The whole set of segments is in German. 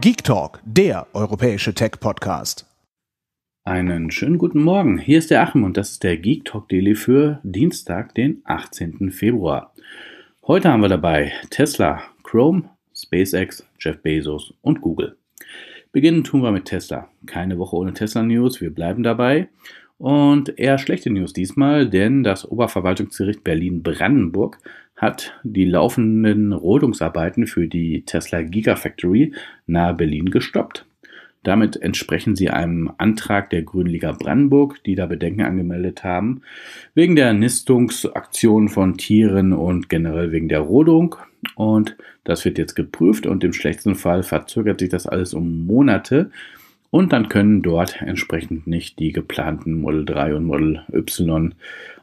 Geek Talk, der europäische Tech-Podcast. Einen schönen guten Morgen. Hier ist der Achim und das ist der Geek Talk Daily für Dienstag, den 18. Februar. Heute haben wir dabei Tesla, Chrome, SpaceX, Jeff Bezos und Google. Beginnen tun wir mit Tesla. Keine Woche ohne Tesla News, wir bleiben dabei. Und eher schlechte News diesmal, denn das Oberverwaltungsgericht Berlin-Brandenburg hat die laufenden Rodungsarbeiten für die Tesla Gigafactory nahe Berlin gestoppt. Damit entsprechen sie einem Antrag der Grünliga Brandenburg, die da Bedenken angemeldet haben, wegen der Nistungsaktion von Tieren und generell wegen der Rodung. Und das wird jetzt geprüft und im schlechtesten Fall verzögert sich das alles um Monate. Und dann können dort entsprechend nicht die geplanten Model 3 und Model Y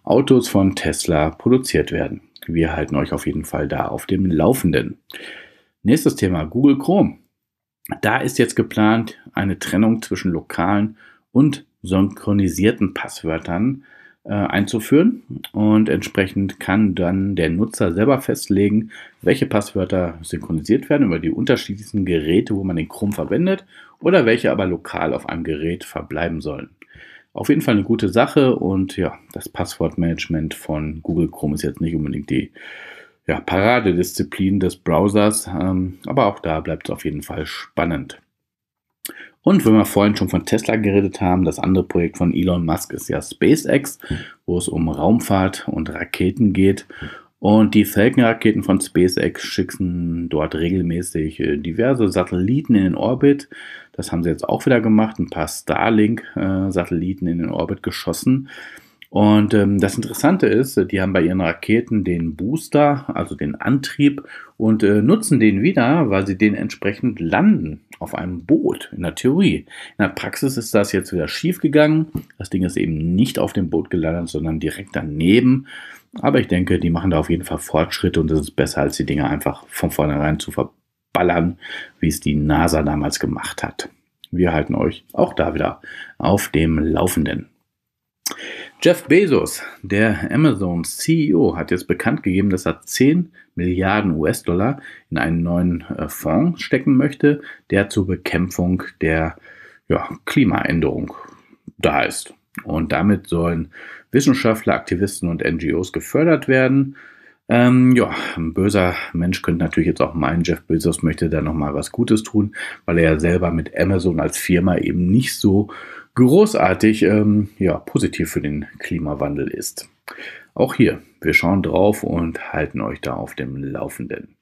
Autos von Tesla produziert werden. Wir halten euch auf jeden Fall da auf dem Laufenden. Nächstes Thema, Google Chrome. Da ist jetzt geplant eine Trennung zwischen lokalen und synchronisierten Passwörtern äh, einzuführen und entsprechend kann dann der Nutzer selber festlegen, welche Passwörter synchronisiert werden über die unterschiedlichsten Geräte, wo man den Chrome verwendet oder welche aber lokal auf einem Gerät verbleiben sollen. Auf jeden Fall eine gute Sache und ja, das Passwortmanagement von Google Chrome ist jetzt nicht unbedingt die ja, Paradedisziplin des Browsers, ähm, aber auch da bleibt es auf jeden Fall spannend. Und wenn wir vorhin schon von Tesla geredet haben, das andere Projekt von Elon Musk ist ja SpaceX, wo es um Raumfahrt und Raketen geht. Und die Falcon-Raketen von SpaceX schicken dort regelmäßig äh, diverse Satelliten in den Orbit. Das haben sie jetzt auch wieder gemacht, ein paar Starlink-Satelliten äh, in den Orbit geschossen. Und ähm, das Interessante ist, die haben bei ihren Raketen den Booster, also den Antrieb, und äh, nutzen den wieder, weil sie den entsprechend landen auf einem Boot, in der Theorie. In der Praxis ist das jetzt wieder schiefgegangen. Das Ding ist eben nicht auf dem Boot gelandet, sondern direkt daneben. Aber ich denke, die machen da auf jeden Fall Fortschritte und das ist besser, als die Dinge einfach von vornherein zu verballern, wie es die NASA damals gemacht hat. Wir halten euch auch da wieder auf dem Laufenden. Jeff Bezos, der Amazon CEO, hat jetzt bekannt gegeben, dass er 10 Milliarden US-Dollar in einen neuen äh, Fonds stecken möchte, der zur Bekämpfung der ja, Klimaänderung da ist. Und damit sollen Wissenschaftler, Aktivisten und NGOs gefördert werden. Ähm, ja, ein böser Mensch könnte natürlich jetzt auch meinen, Jeff Bezos möchte da nochmal was Gutes tun, weil er ja selber mit Amazon als Firma eben nicht so großartig ähm, ja, positiv für den Klimawandel ist. Auch hier, wir schauen drauf und halten euch da auf dem Laufenden.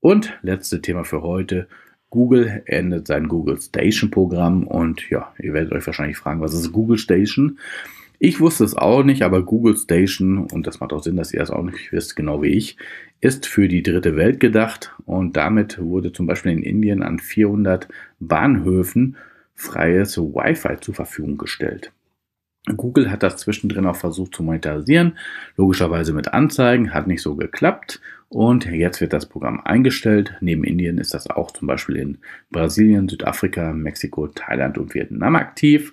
Und letztes Thema für heute. Google endet sein Google Station Programm und ja, ihr werdet euch wahrscheinlich fragen, was ist Google Station? Ich wusste es auch nicht, aber Google Station, und das macht auch Sinn, dass ihr das auch nicht wisst, genau wie ich, ist für die dritte Welt gedacht und damit wurde zum Beispiel in Indien an 400 Bahnhöfen freies Wi-Fi zur Verfügung gestellt. Google hat das zwischendrin auch versucht zu monetarisieren, logischerweise mit Anzeigen, hat nicht so geklappt und jetzt wird das Programm eingestellt. Neben Indien ist das auch zum Beispiel in Brasilien, Südafrika, Mexiko, Thailand und Vietnam aktiv.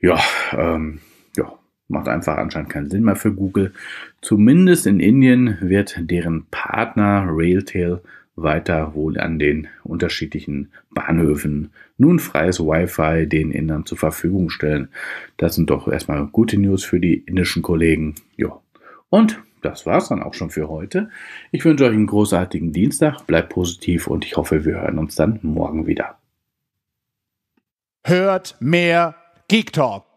Ja, ähm, ja, macht einfach anscheinend keinen Sinn mehr für Google. Zumindest in Indien wird deren Partner Railtail weiter wohl an den unterschiedlichen Bahnhöfen nun freies Wi-Fi den Indern zur Verfügung stellen. Das sind doch erstmal gute News für die indischen Kollegen. Ja. Und das war's dann auch schon für heute. Ich wünsche euch einen großartigen Dienstag, bleibt positiv und ich hoffe, wir hören uns dann morgen wieder. Hört mehr Geek Talk.